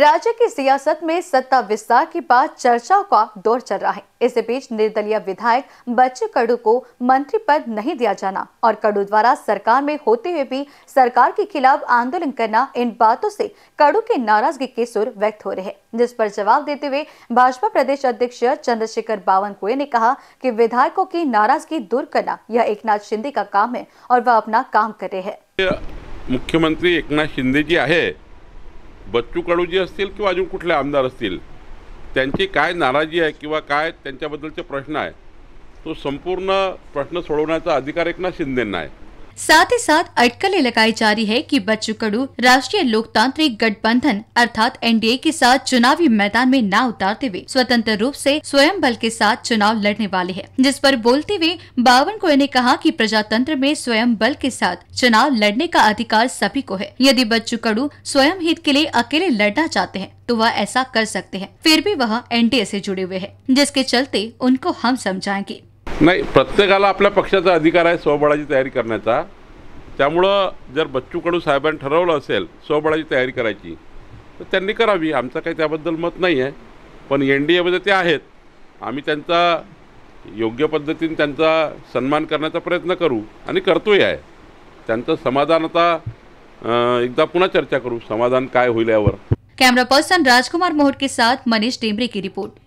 राज्य की सियासत में सत्ता विस्तार के बाद चर्चा का दौर चल रहा है इसी बीच निर्दलीय विधायक बच्चे कड़ू को मंत्री पद नहीं दिया जाना और कड़ू द्वारा सरकार में होते हुए भी सरकार के खिलाफ आंदोलन करना इन बातों से कड़ू के नाराजगी के सुर व्यक्त हो रहे हैं जिस पर जवाब देते हुए भाजपा प्रदेश अध्यक्ष चंद्रशेखर बावन कुए ने कहा की विधायकों की नाराजगी दूर करना यह एक नाथ शिंदे का काम है और वह अपना काम कर रहे हैं मुख्यमंत्री एक नाथ शिंदे जी है बच्चू कडूजी असतील किंवा अजून कुठले आमदार असतील त्यांची काय नाराजी आहे किंवा काय त्यांच्याबद्दलचे प्रश्न आहे तो संपूर्ण प्रश्न सोडवण्याचा अधिकार एकनाथ शिंदेंना आहे साथ ही साथ अटकलें लगाई जा रही है कि बच्चू कड़ू राष्ट्रीय लोकतांत्रिक गठबंधन अर्थात एनडीए के साथ चुनावी मैदान में न उतारते हुए स्वतंत्र रूप से स्वयं बल के साथ चुनाव लड़ने वाले हैं जिस पर बोलते हुए बावन को ने कहा कि प्रजातंत्र में स्वयं बल के साथ चुनाव लड़ने का अधिकार सभी को है यदि बच्चू कड़ू स्वयं हित के लिए अकेले लड़ना चाहते है तो वह ऐसा कर सकते हैं फिर भी वह एन डी जुड़े हुए है जिसके चलते उनको हम समझाएंगे नहीं प्रत्येकाला अपने पक्षाचा अधिकार है आहे तैयारी करना चाहिए त्यामुळं जर बच्चू कडू साहेबांनी ठरवलं असेल स्वबळाची तयारी करायची तर त्यांनी करावी आमचं काही त्याबद्दल मत नाही आहे पण एन डी एमध्ये ते आहेत आम्ही त्यांचा योग्य पद्धतीने त्यांचा सन्मान करण्याचा प्रयत्न करू आणि करतोही आहे त्यांचं समाधान आता एकदा पुन्हा चर्चा करू समाधान काय होईल यावर कॅमेरा पर्सन राजकुमार मोहट के साथ मनीष डेंबरे की रिपोर्ट